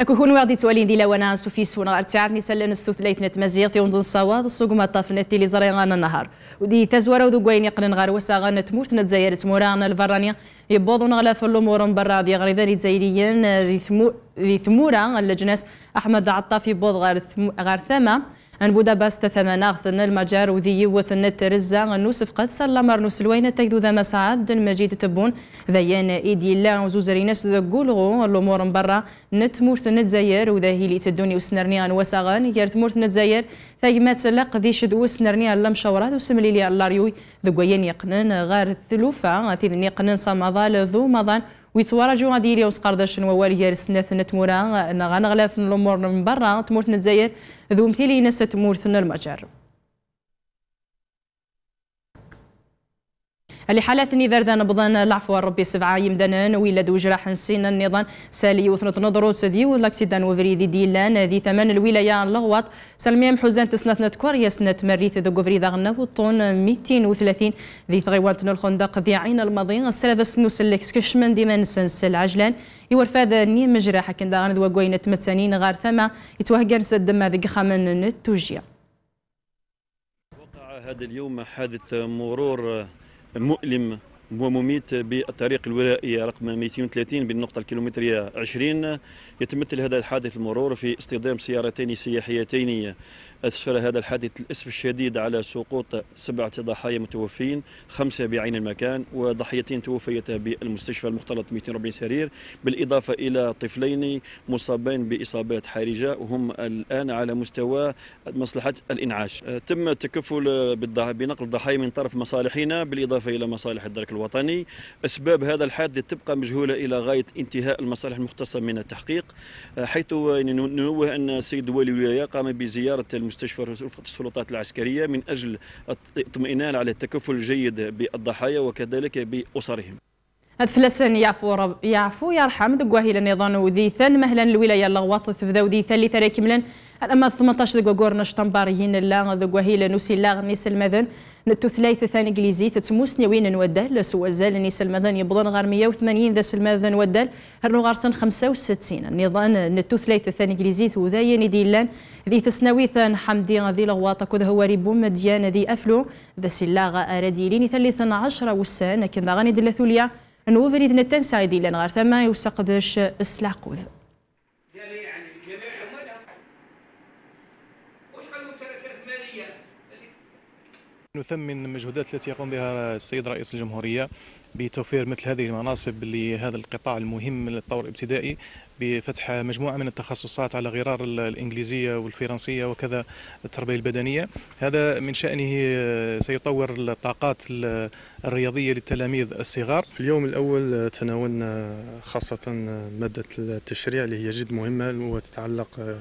اكو كون واردي توالين دي لوانا سوفيس ونا ارتعاد نسال السوث ليتنا تمزيغ تيون وندن صواد السوق ما طافنا تيلي زريغان النهار ودي تزوار ودو قوين يقلن غار وساغان تمورت نتزاير تمورانا الفرانيا يبوضون غلا في الامور برا دي غريبان تزايريين ذي ثمورا الجناس احمد عطافي بوض غار غار ثما ان بودابست ثمان اغثن المجار وذي وثن الترزة نوسف قد سلمر الوين تكذو ذا مسعد المجيد تبون ذيان ايدي الله وزوزري ناس ذقولغو الامور من برا نت زير وذا هي اللي تدوني وسنرني ان وساغان يرت مورث ثن الجزائر ثيما تسلق ذي شد وسنرني على مشورات وسملي لي اللاريوي ذقوين يقنن غار الثلوفة ثيذن يقنن صمضال ذو مضان ويتوارجوا غادي يليو سقرداش ووالي رسنا ثنا تمورا غنغلاف الامور من برا تمورتنا الجزائر ذو مثيلي ناس تمورتنا المجرب اللي حالات ذردا نبضان العفو ربي سبعة يمدنان ولاد وجراح نسين النظام سالي وثنت نظرو سدي ولاكسيدان وفريدي ديلان ذي ثمان الولاية لغوات سلميم حزان تسنتنا كوريا سنت مريت ذو قفريدا ذغنا وطون 230 ذي ثغيوانتنا الخندق ذي عين الماضي السلف السنوس الاكسكشمن ديما نسنس العجلان فاذا ني مجراح كندا غندوا قوينة تمتسانين غار ثما يتوهقر سدما ذي خامن نتوجيا وقع هذا اليوم حادث مرور مؤلم ومميت بالطريق الولائي رقم 230 بالنقطة الكيلومترية 20 يتمثل هذا الحادث المرور في اصطدام سيارتين سياحيتين أثر هذا الحادث الأسف الشديد على سقوط سبعة ضحايا متوفين خمسة بعين المكان وضحيتين توفيتا بالمستشفى المختلط 240 سرير بالإضافة إلى طفلين مصابين بإصابات حرجة وهم الآن على مستوى مصلحة الإنعاش تم التكفل بنقل الضحايا من طرف مصالحنا بالإضافة إلى مصالح الدرك الوطني أسباب هذا الحادث تبقى مجهولة إلى غاية انتهاء المصالح المختصة من التحقيق حيث ننوه أن السيد ولي الولاية قام بزيارة المستشفى ورفقة السلطات العسكرية من أجل الاطمئنان على التكفل الجيد بالضحايا وكذلك بأسرهم هذا أدفلسن يعفو رب يعفو يرحم دقوه إلى نظام وذيثا مهلا الولاية اللغواط تفذو ذيثا اللي ثريك ملن الأما 18 دقوغور نشطنباريين لا دقوه إلى لنسي اللغة غنيس المذن نتوثلايت ثاني انجليزي تتموسني وين نودال سوازال نيس المدن يبضن غار 180 ذا المدن ودال هرنو سن 65 النظام نتوثلايت ثاني انجليزي وذايا نديلان ذي ثان حمدي ذي لغواطا كود هو ريبو مديان ذي أفلو ذا سلاغ أراديلين ثلاثة عشر وسان كذا غاني دلثوليا نوفريد نتنسايدي لان غير ثما يوسقدش السلاقوذ نثمن المجهودات التي يقوم بها السيد رئيس الجمهورية بتوفير مثل هذه المناصب لهذا القطاع المهم للطور الابتدائي بفتح مجموعة من التخصصات على غرار الإنجليزية والفرنسية وكذا التربية البدنية هذا من شأنه سيطور الطاقات الرياضية للتلاميذ الصغار في اليوم الأول تناولنا خاصة مادة التشريع اللي هي جد مهمة وتتعلق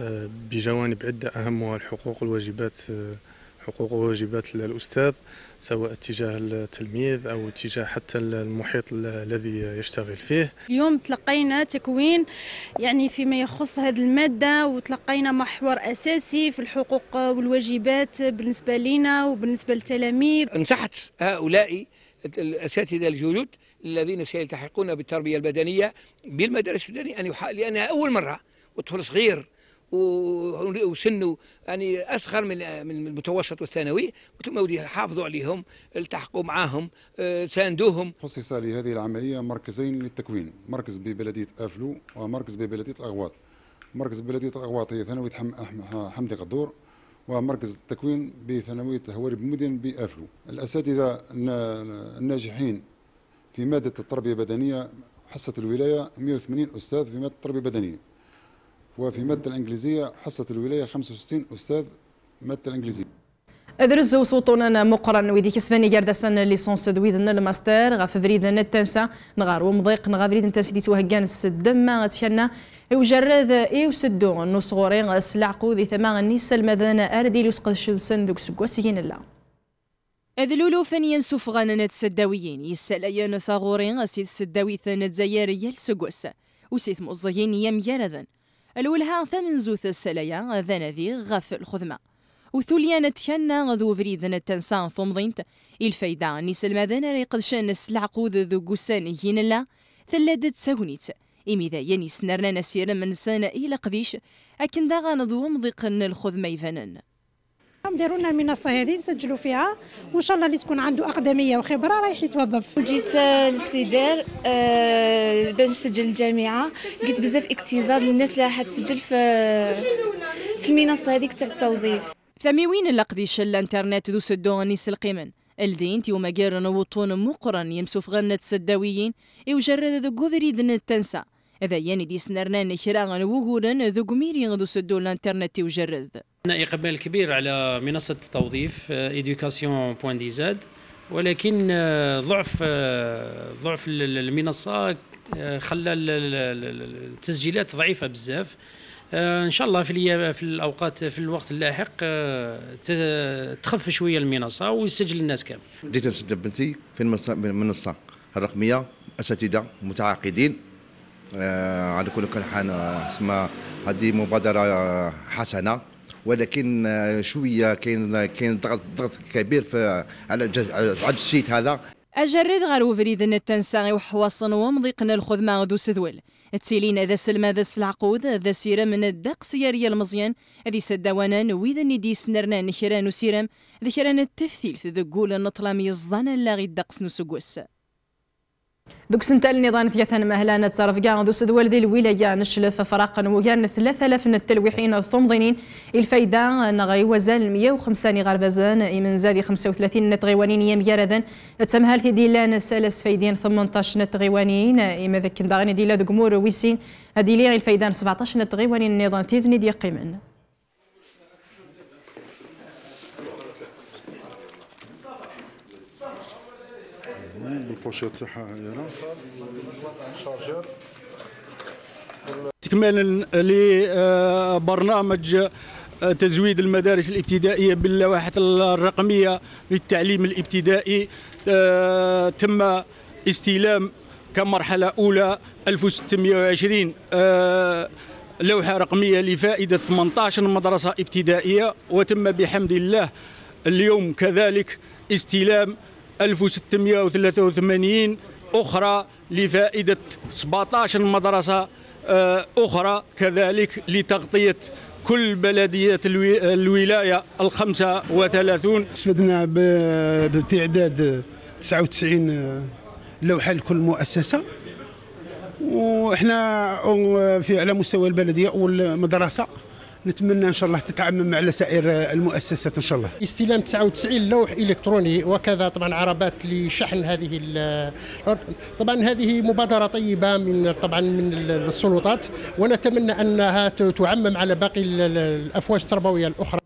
آه، بجوانب عدة أهمها الحقوق والواجبات آه، حقوق وواجبات الأستاذ سواء اتجاه التلميذ أو اتجاه حتى المحيط الذي يشتغل فيه اليوم تلقينا تكوين يعني فيما يخص هذه المادة وتلقينا محور أساسي في الحقوق والواجبات بالنسبة لنا وبالنسبة للتلاميذ أنصحت هؤلاء الأساتذة الجدد الذين سيلتحقون بالتربية البدنية بالمدارس البدنيه أن لأنها أول مرة وطفل صغير وسنه يعني اصغر من من المتوسط والثانوي وتم حافظوا عليهم التحقوا معاهم آه، ساندوهم خصص لهذه العمليه مركزين للتكوين مركز ببلديه افلو ومركز ببلديه الاغواط مركز ببلديه الاغواط هي ثانويه حمدي قدور ومركز التكوين بثانويه هواري بمدن بافلو الاساتذه الناجحين في ماده التربيه البدنيه حصه الولايه 180 استاذ في ماده التربيه البدنيه وفي مادة الإنجليزية حصة الولاية 65 أستاذ مادة الإنجليزية ادرز وسطونا مقرن ويديك سفاني جاردسن ليسونس دويدن الماستر غا فبريد نتنسى نغار ومضيق نغا فريدن تنسيدي توهجان السدم غتشنا وجرد ايو سدو نو صغورين سلعقو ذي ثما نيس المدن اردي لوسقش سن دوك سكواسيين الله أذلولو فنيا سفغان السداويين يسألين ثغورين أسيد ثانت زياري الزيارية لسقوس وسيث مزيين يم يردن الولها ثمن زوث السلايا ذي غف الخذمة وثوليان تشنا غذو فريدن تنسان ثمضينت الفايدة نيس المذن ريقض شان العقود ذو قسان لا ثلادة ساونيت إمي ذا ينس نرنا نسير من سنة إلى قديش أكن داغا نظوم مضيقن الخذمة يفنن داروا لنا المنصه هذه نسجلوا فيها وان شاء الله اللي تكون عنده اقدميه وخبره رايح يتوظف جيت للسيبر أه باش نسجل الجامعه لقيت بزاف اكتظاظ للناس اللي راح تسجل في في المنصه هذيك تاع التوظيف ثمي وين شل الانترنت دو سدوني سلقيمن الدين تيوما جيرن وطون مقرن يمسو في غنة السداويين جرد ذو ذن التنسى إذا يعني دي سنرنان كراغن وغورن ذو قميري غدو سدو الانترنت يوجرد هنا إقبال كبير على منصة التوظيف بوان دي زاد ولكن ضعف ضعف المنصة خلى التسجيلات ضعيفة بزاف آه، ان شاء الله في في الاوقات في الوقت اللاحق آه، تخف شويه المنصه ويسجل الناس كامل. بديت نسجل بنتي في المنصه الرقميه اساتذه متعاقدين آه، على كل حال اسمها هذه مبادره حسنه ولكن شويه كاين كاين ضغط ضغط كبير على عد الشيت هذا أجرد غير وفريد أن التنساغي وحواصن ومضيقنا الخذ ما غدو سذول التيلين ذا سلمى ذا سلعقود ذا سيرم من الدق ياريا المزيان ذي سدوانا وإذا ندي سنرنا نكران وسيرم ذكران التفثيل ذقول النطلام يزدان لا غي الدقس نسقوس دوك سنتا النظام ثياثان مهلانة تصرف كان ذو سد ذي الولاية نشلف فراقا وكان 3000 من التلويحين الثمضنين الفايدة نغي وزال 105 غربزان من زاد 35 نت غيوانين يام يارذن تمهال في ديلان سالس فايدين 18 نت غيوانين إما ذاك داغني ديلا مور ويسين هذه الفايدان 17 نت غيوانين النظام تيذني ديقيمن قيمن البوشيط تاعها استكمالا لبرنامج آه، تزويد المدارس الابتدائيه باللوحات الرقميه للتعليم الابتدائي آه، تم استلام كمرحله اولى 1620 آه، لوحه رقميه لفائده 18 مدرسه ابتدائيه وتم بحمد الله اليوم كذلك استلام 1683 أخرى لفائدة 17 مدرسة آه، أخرى كذلك لتغطية كل بلديات الولاية الخمسة وثلاثون استفدنا بتعداد 99 لوحة لكل مؤسسة وإحنا في على مستوى البلدية أول مدرسة نتمنى ان شاء الله تتعمم على سائر المؤسسات ان شاء الله استلام 99 لوح الكتروني وكذا طبعا عربات لشحن هذه طبعا هذه مبادره طيبه من طبعا من السلطات ونتمنى انها تعمم على باقي الافواج التربويه الاخرى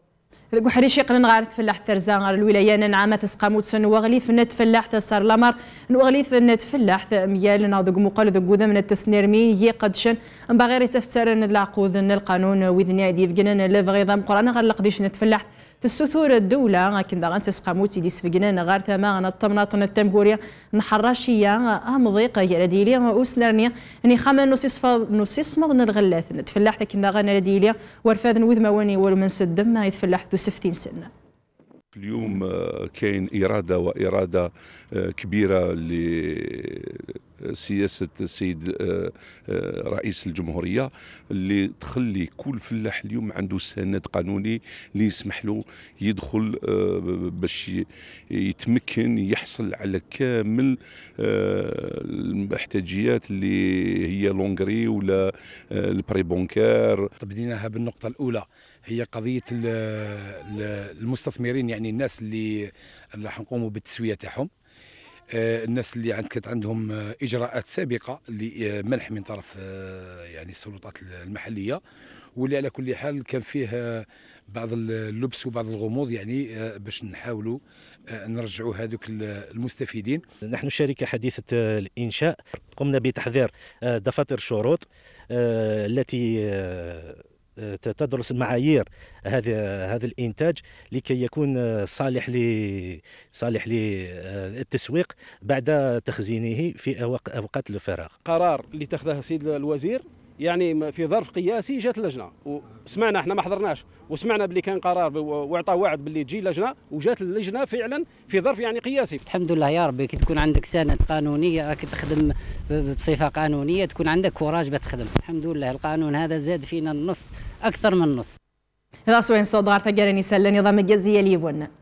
وحري قلن غارت فلاح ثرزان غار الولاية نعامة تسقاموت سن وغليف فلاح تسار لامر وغليف فلاح ميال ناضق مقال ذو قوذة من التسنيرمين يقدشن ام باغير تفتر نلعقوذ القانون وذنيا ديف جنن لفغيضا مقرانا غار لقديش نتفلح في السثور الدولة كندا غنتسقى موتي دي سفقنان غار ثما أنا الطمناطن التمهورية نحراشية أمضيق اه يرديلي أسلانية اه أني خاما نصيص نصيص مغن الغلاث نتفلاح لكن كندا وارفاذ نوذ مواني وذمواني والمنسد ما يتفلاح ذو سفتين سنة اليوم آه، كاين اراده واراده آه، كبيره لسياسه آه، السيد رئيس الجمهوريه اللي تخلي كل فلاح اليوم عنده سند قانوني اللي يسمح له يدخل باش يتمكن يحصل على كامل المحتاجيات اللي هي لونغري ولا البري بونكار بديناها بالنقطه الاولى هي قضيه المستثمرين يعني الناس اللي راح نقوموا بالتسويه تاعهم آه، الناس اللي كانت عندهم اجراءات سابقه لمنح آه، من طرف آه، يعني السلطات المحليه واللي على كل حال كان فيه بعض اللبس وبعض الغموض يعني باش نحاولوا نرجعوا هذوك المستفيدين نحن شركه حديثه الانشاء قمنا بتحضير دفاتر الشروط التي تدرس معايير هذا هذا الانتاج لكي يكون صالح ل صالح للتسويق بعد تخزينه في اوقات الفراغ قرار اللي تاخذه السيد الوزير يعني في ظرف قياسي جات لجنه وسمعنا احنا ما حضرناش وسمعنا باللي كان قرار واعطى وعد باللي تجي لجنه وجات اللجنه فعلا في ظرف يعني قياسي الحمد لله يا ربي كي تكون عندك سند قانونيه راك تخدم بصفه قانونيه تكون عندك كوراج بتخدم الحمد لله القانون هذا زاد فينا النص اكثر من النص هذا سوين صدار ثقال نسال نظام الجزيه اليبون